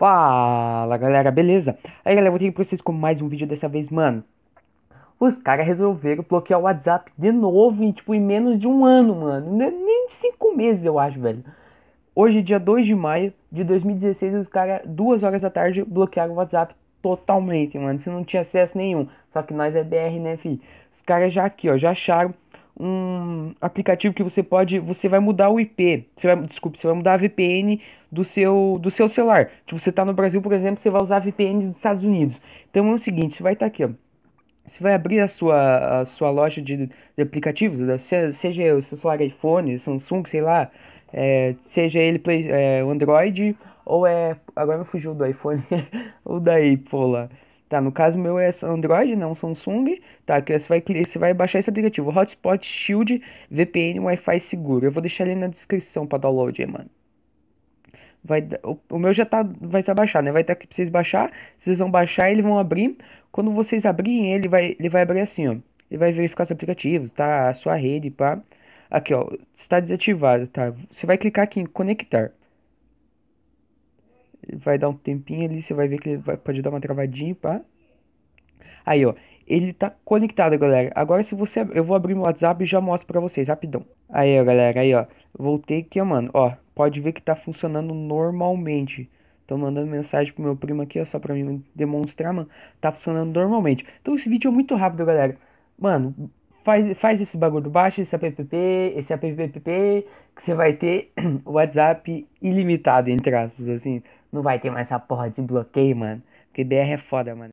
Fala galera, beleza? Aí galera, eu voltei pra vocês com mais um vídeo dessa vez, mano. Os caras resolveram bloquear o WhatsApp de novo, em, tipo, em menos de um ano, mano. Nem de cinco meses, eu acho, velho. Hoje, é dia 2 de maio de 2016, os caras, duas horas da tarde, bloquearam o WhatsApp totalmente, mano. Você não tinha acesso nenhum. Só que nós é BR, né, fi? Os caras já aqui, ó, já acharam um aplicativo que você pode, você vai mudar o IP, você vai, desculpe, você vai mudar a VPN do seu, do seu celular. Tipo, você tá no Brasil, por exemplo, você vai usar a VPN dos Estados Unidos. Então é o seguinte, você vai estar tá aqui, ó. Você vai abrir a sua, a sua loja de, de aplicativos, né? seja o seu celular iPhone, Samsung, sei lá, é, seja ele play, é, Android ou é. Agora me fugiu do iPhone ou da Apple lá. Tá, no caso meu é Android, não Samsung. Tá, que você vai, você vai baixar esse aplicativo, Hotspot Shield VPN Wi-Fi seguro. Eu vou deixar ele na descrição para download aí, mano. Vai, o, o, meu já tá, vai estar tá baixado, né? Vai estar tá aqui pra vocês baixar. Vocês vão baixar, eles vão abrir. Quando vocês abrirem ele, vai, ele vai abrir assim, ó. Ele vai verificar os aplicativos, tá? A sua rede, pá. Aqui, ó. Está desativado, tá? Você vai clicar aqui em conectar vai dar um tempinho ali, você vai ver que ele vai, pode dar uma travadinha, pá. Aí, ó, ele tá conectado, galera. Agora, se você... Eu vou abrir meu WhatsApp e já mostro pra vocês, rapidão. Aí, ó, galera, aí, ó. Voltei aqui, mano. Ó, pode ver que tá funcionando normalmente. Tô mandando mensagem pro meu primo aqui, ó, só pra mim demonstrar, mano. Tá funcionando normalmente. Então, esse vídeo é muito rápido, galera. Mano, faz, faz esse bagulho, do baixo esse app, esse app, que você vai ter WhatsApp ilimitado, entre aspas, assim. Não vai ter mais essa porra de bloqueio, mano. Porque BR é foda, mano.